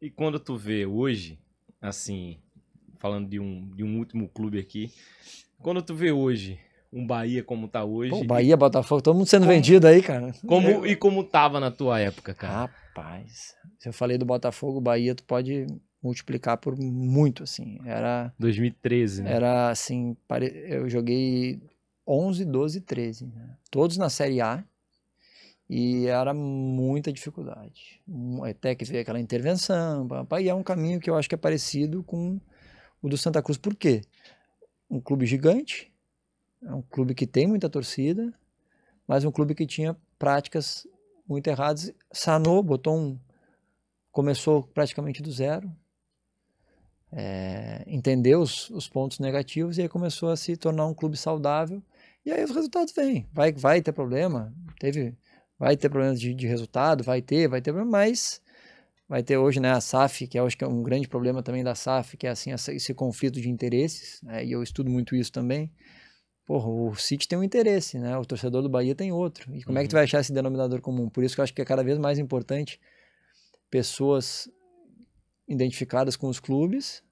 E quando tu vê hoje, assim, falando de um, de um último clube aqui, quando tu vê hoje um Bahia como tá hoje. Pô, Bahia, e... Botafogo, todo mundo sendo como... vendido aí, cara. Como, é. e como tava na tua época, cara? Rapaz, se eu falei do Botafogo, Bahia, tu pode multiplicar por muito, assim. Era. 2013, né? Era assim, pare... eu joguei 11, 12, 13. Né? Todos na Série A e era muita dificuldade. Até que veio aquela intervenção, e é um caminho que eu acho que é parecido com o do Santa Cruz. Por quê? Um clube gigante, é um clube que tem muita torcida, mas um clube que tinha práticas muito erradas, sanou, botou um. começou praticamente do zero, é, entendeu os, os pontos negativos e aí começou a se tornar um clube saudável. E aí os resultados vêm. Vai, vai ter problema. Teve Vai ter problemas de, de resultado, vai ter, vai ter problema, mas vai ter hoje né, a SAF, que eu acho que é um grande problema também da SAF, que é assim, esse conflito de interesses, né, e eu estudo muito isso também. Porra, o City tem um interesse, né? O torcedor do Bahia tem outro. E como uhum. é que tu uhum. vai achar esse denominador comum? Por isso que eu acho que é cada vez mais importante pessoas identificadas com os clubes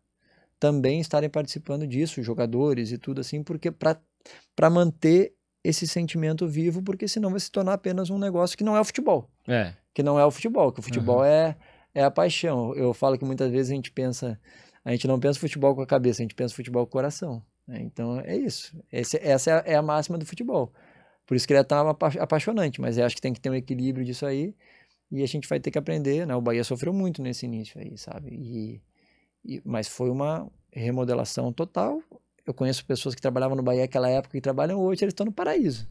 também estarem participando disso, jogadores e tudo assim, porque para manter esse sentimento vivo, porque senão vai se tornar apenas um negócio que não é o futebol. É. Que não é o futebol, que o futebol uhum. é, é a paixão. Eu falo que muitas vezes a gente pensa, a gente não pensa futebol com a cabeça, a gente pensa futebol com o coração. Né? Então é isso. Esse, essa é a, é a, máxima do futebol. Por isso que ele é tão apaixonante, mas eu acho que tem que ter um equilíbrio disso aí e a gente vai ter que aprender, né? O Bahia sofreu muito nesse início aí, sabe? E, e mas foi uma remodelação total eu conheço pessoas que trabalhavam no Bahia naquela época e trabalham hoje, eles estão no paraíso.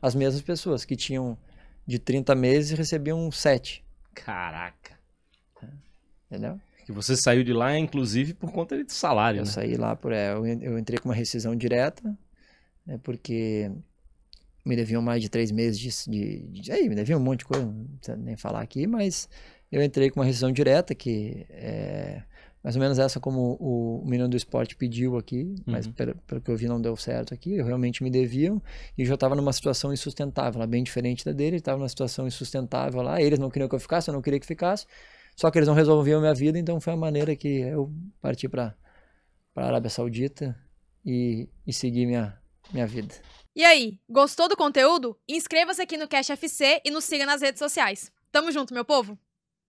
As mesmas pessoas que tinham de 30 meses e recebiam 7. Caraca. Entendeu? Que você saiu de lá, inclusive, por conta de salário. Eu né? saí lá por. É, eu, eu entrei com uma rescisão direta, né, porque me deviam mais de três meses de, de, de, aí me deviam um monte de coisa, não precisa nem falar aqui, mas eu entrei com uma rescisão direta que é, mais ou menos essa como o menino do esporte pediu aqui, mas uhum. pelo, pelo, que eu vi não deu certo aqui, eu realmente me deviam e já estava numa situação insustentável, lá, bem diferente da dele, estava numa situação insustentável lá, eles não queriam que eu ficasse, eu não queria que ficasse, só que eles não resolviam a minha vida, então foi a maneira que eu parti para a Arábia Saudita e, e segui minha, minha vida. E aí, gostou do conteúdo? Inscreva-se aqui no Cash FC e nos siga nas redes sociais. Tamo junto, meu povo!